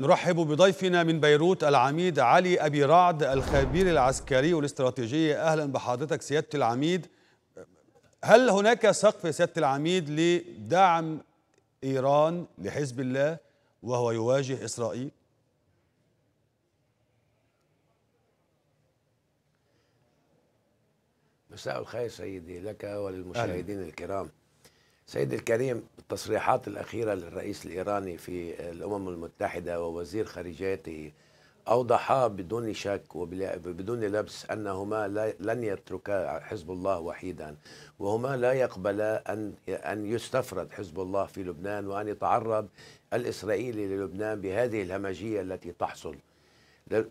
نرحب بضيفنا من بيروت العميد علي أبي رعد الخبير العسكري والاستراتيجي أهلا بحضرتك سيادة العميد هل هناك سقف سيادة العميد لدعم إيران لحزب الله وهو يواجه إسرائيل؟ مساء الخير سيدي لك وللمشاهدين الكرام سيد الكريم التصريحات الأخيرة للرئيس الإيراني في الأمم المتحدة ووزير خارجيته أوضحا بدون شك وبدون لبس أنهما لن يتركا حزب الله وحيدا وهما لا يقبلا أن أن يستفرد حزب الله في لبنان وأن يتعرض الإسرائيلي للبنان بهذه الهمجية التي تحصل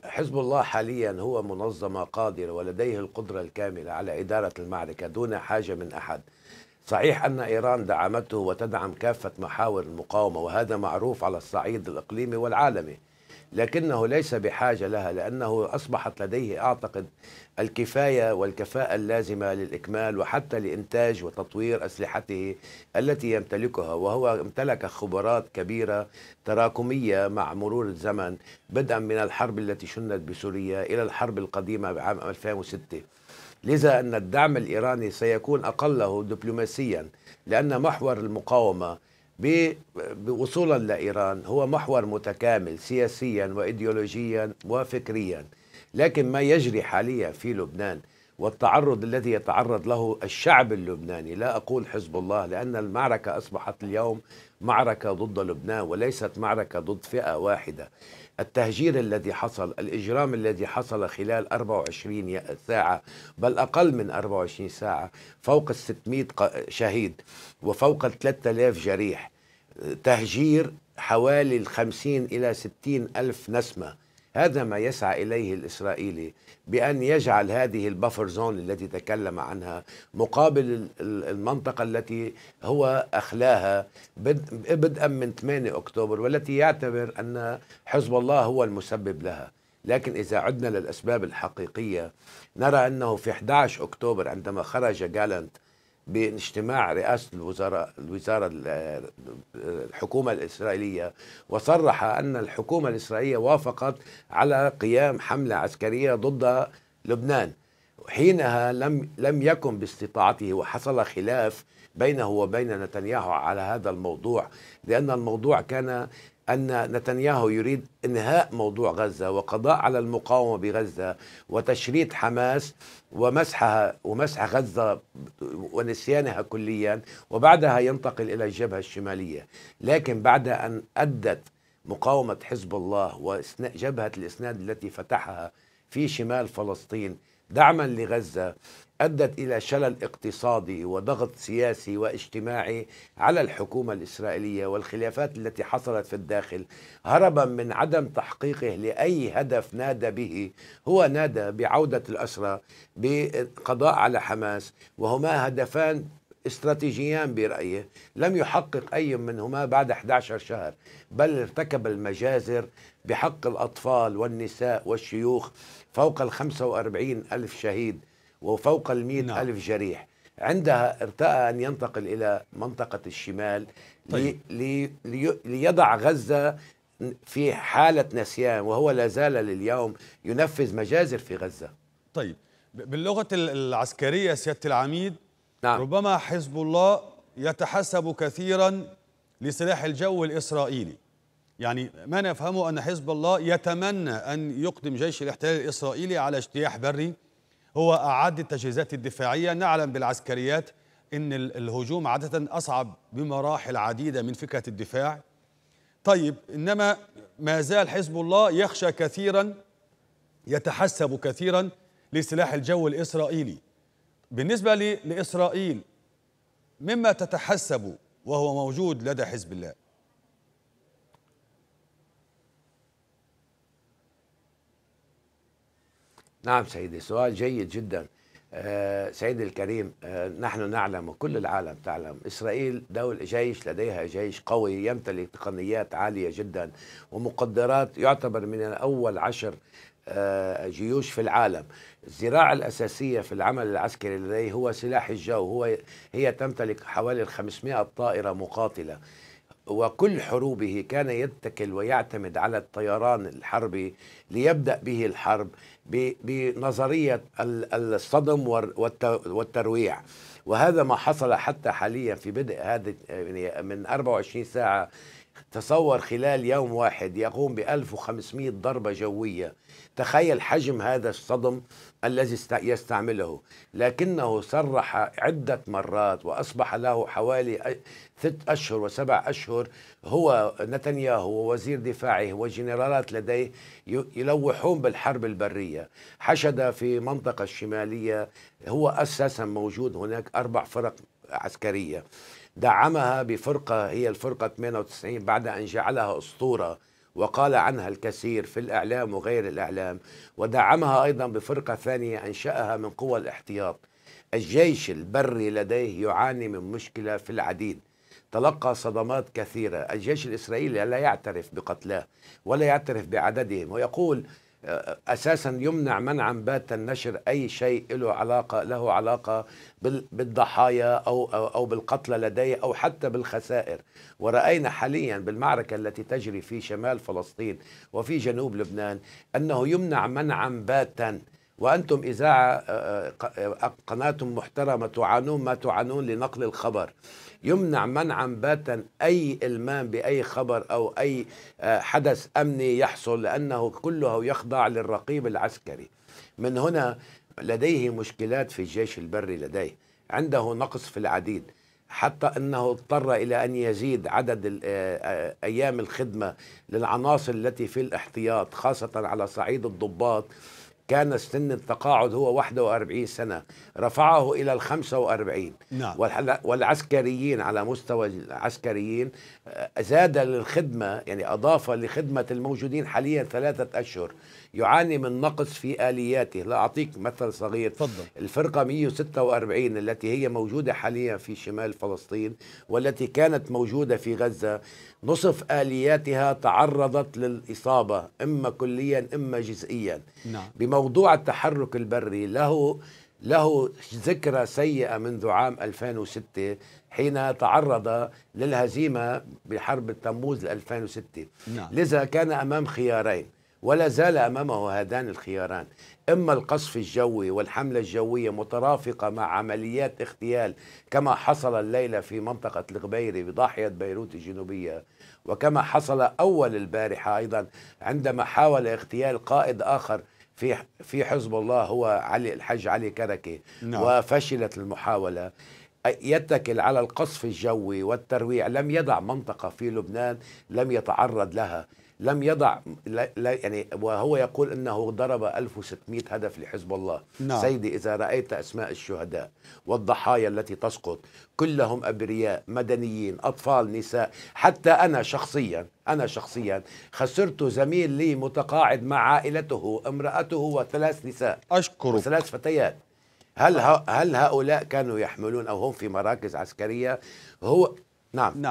حزب الله حاليا هو منظمة قادرة ولديه القدرة الكاملة على إدارة المعركة دون حاجة من أحد صحيح أن إيران دعمته وتدعم كافة محاور المقاومة وهذا معروف على الصعيد الإقليمي والعالمي لكنه ليس بحاجة لها لأنه أصبحت لديه أعتقد الكفاية والكفاءة اللازمة للإكمال وحتى لإنتاج وتطوير أسلحته التي يمتلكها وهو امتلك خبرات كبيرة تراكمية مع مرور الزمن بدءا من الحرب التي شنت بسوريا إلى الحرب القديمة بعام 2006 لذا أن الدعم الإيراني سيكون أقله دبلوماسيا لأن محور المقاومة بوصولا لإيران هو محور متكامل سياسيا وإيديولوجيا وفكريا لكن ما يجري حاليا في لبنان والتعرض الذي يتعرض له الشعب اللبناني لا أقول حزب الله لأن المعركة أصبحت اليوم معركة ضد لبنان وليست معركة ضد فئة واحدة التهجير الذي حصل الإجرام الذي حصل خلال 24 ساعة بل أقل من 24 ساعة فوق 600 شهيد وفوق 3000 جريح تهجير حوالي 50 إلى 60 ألف نسمة هذا ما يسعى اليه الاسرائيلي بان يجعل هذه البفر زون التي تكلم عنها مقابل المنطقه التي هو اخلاها بدءا من 8 اكتوبر والتي يعتبر ان حزب الله هو المسبب لها لكن إذا عدنا للأسباب الحقيقية نرى أنه في 11 أكتوبر عندما خرج جالنت باجتماع رئاسه الوزراء الوزاره الحكومه الاسرائيليه وصرح ان الحكومه الاسرائيليه وافقت على قيام حمله عسكريه ضد لبنان حينها لم لم يكن باستطاعته وحصل خلاف بينه وبين نتنياهو على هذا الموضوع لان الموضوع كان أن نتنياهو يريد إنهاء موضوع غزة وقضاء على المقاومة بغزة وتشريد حماس ومسحها ومسح غزة ونسيانها كليا وبعدها ينتقل إلى الجبهة الشمالية لكن بعد أن أدت مقاومة حزب الله وجبهة الإسناد التي فتحها في شمال فلسطين دعما لغزة أدت إلى شلل اقتصادي وضغط سياسي واجتماعي على الحكومة الإسرائيلية والخلافات التي حصلت في الداخل هربا من عدم تحقيقه لأي هدف نادى به هو نادى بعودة الأسرى بقضاء على حماس وهما هدفان استراتيجيان برأيه لم يحقق أي منهما بعد 11 شهر بل ارتكب المجازر بحق الأطفال والنساء والشيوخ فوق ال 45 ألف شهيد وفوق ال 100 نعم. ألف جريح عندها ارتأى أن ينتقل إلى منطقة الشمال طيب. لي لي ليضع غزة في حالة نسيان وهو لا زال لليوم ينفذ مجازر في غزة طيب باللغة العسكرية سيادة العميد نعم. ربما حزب الله يتحسب كثيرا لسلاح الجو الإسرائيلي يعني ما نفهمه أن حزب الله يتمنى أن يقدم جيش الاحتلال الإسرائيلي على اجتياح بري هو أعد التجهيزات الدفاعية نعلم بالعسكريات أن الهجوم عادة أصعب بمراحل عديدة من فكرة الدفاع طيب إنما ما زال حزب الله يخشى كثيرا يتحسب كثيرا لسلاح الجو الإسرائيلي بالنسبة لإسرائيل مما تتحسب وهو موجود لدى حزب الله نعم سيدي سؤال جيد جدا آه سيدي الكريم آه نحن نعلم وكل العالم تعلم إسرائيل دول جيش لديها جيش قوي يمتلك تقنيات عالية جدا ومقدرات يعتبر من الأول عشر آه، جيوش في العالم الزراعة الأساسية في العمل العسكري لديه هو سلاح الجو هو هي تمتلك حوالي 500 طائرة مقاتلة وكل حروبه كان يتكل ويعتمد على الطيران الحربي ليبدأ به الحرب بنظرية الصدم والترويع وهذا ما حصل حتى حاليا في بدء هذه يعني من 24 ساعة تصور خلال يوم واحد يقوم ب 1500 ضربة جوية تخيل حجم هذا الصدم الذي يستعمله لكنه صرح عدة مرات وأصبح له حوالي ست أشهر وسبع أشهر هو نتنياهو ووزير دفاعه وجنرالات لديه يلوحون بالحرب البرية حشد في منطقة الشمالية هو أساسا موجود هناك أربع فرق عسكرية دعمها بفرقة هي الفرقة 98 بعد أن جعلها أسطورة وقال عنها الكثير في الإعلام وغير الإعلام ودعمها أيضا بفرقة ثانية أنشأها من قوى الاحتياط الجيش البري لديه يعاني من مشكلة في العديد تلقى صدمات كثيرة الجيش الإسرائيلي لا يعترف بقتلاه ولا يعترف بعددهم ويقول اساسا يمنع منعا باتا نشر اي شيء له علاقه له علاقه بالضحايا او او بالقتلى لديه او حتى بالخسائر وراينا حاليا بالمعركه التي تجري في شمال فلسطين وفي جنوب لبنان انه يمنع منعا باتا وأنتم إذاعة آه، آه، قناة محترمة تعانون ما تعانون لنقل الخبر يمنع منعا باتا أي إلمام بأي خبر أو أي آه، حدث أمني يحصل لأنه كله يخضع للرقيب العسكري من هنا لديه مشكلات في الجيش البري لديه عنده نقص في العديد حتى انه اضطر الى ان يزيد عدد ايام الخدمه للعناصر التي في الاحتياط خاصه على صعيد الضباط كان سن التقاعد هو 41 سنة رفعه إلى ال 45 نعم. والعسكريين على مستوى العسكريين آه، زاد للخدمة يعني أضاف لخدمة الموجودين حاليا ثلاثة أشهر يعاني من نقص في آلياته لا أعطيك مثل صغير فضل. الفرقة 146 التي هي موجودة حاليا في شمال فلسطين والتي كانت موجودة في غزة نصف آلياتها تعرضت للإصابة إما كليا إما جزئيا نعم. موضوع التحرك البري له له ذكرى سيئة منذ عام 2006 حين تعرض للهزيمة بحرب تموز 2006 نعم. لذا كان أمام خيارين ولا زال أمامه هذان الخياران إما القصف الجوي والحملة الجوية مترافقة مع عمليات اغتيال كما حصل الليلة في منطقة الغبيري بضاحية بيروت الجنوبية وكما حصل أول البارحة أيضا عندما حاول اغتيال قائد آخر في في حزب الله هو علي الحج علي كركي نعم. وفشلت المحاوله يتكل على القصف الجوي والترويع لم يدع منطقه في لبنان لم يتعرض لها لم يضع لا, لا يعني وهو يقول انه ضرب 1600 هدف لحزب الله نعم. سيدي اذا رايت اسماء الشهداء والضحايا التي تسقط كلهم ابرياء مدنيين اطفال نساء حتى انا شخصيا انا شخصيا خسرت زميل لي متقاعد مع عائلته امراته وثلاث نساء اشكرك وثلاث فتيات هل هل هؤلاء كانوا يحملون او هم في مراكز عسكريه هو نعم, نعم.